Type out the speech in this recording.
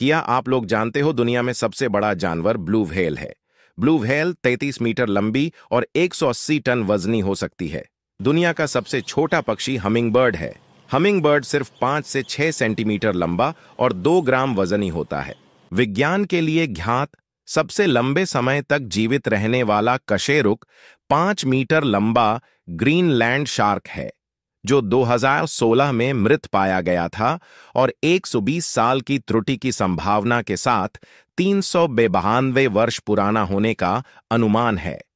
किया आप लोग जानते हो दुनिया में सबसे बड़ा जानवर ब्लू व्हेल है ब्लू व्हेल 33 मीटर लंबी और 180 टन वजनी हो सकती है दुनिया का सबसे छोटा पक्षी हमिंग बर्ड है हमिंग बर्ड सिर्फ पांच से छह सेंटीमीटर लंबा और दो ग्राम वजनी होता है विज्ञान के लिए ज्ञात सबसे लंबे समय तक जीवित रहने वाला कशेरुक पांच मीटर लंबा ग्रीनलैंड शार्क है जो 2016 में मृत पाया गया था और 120 साल की त्रुटि की संभावना के साथ तीन वर्ष पुराना होने का अनुमान है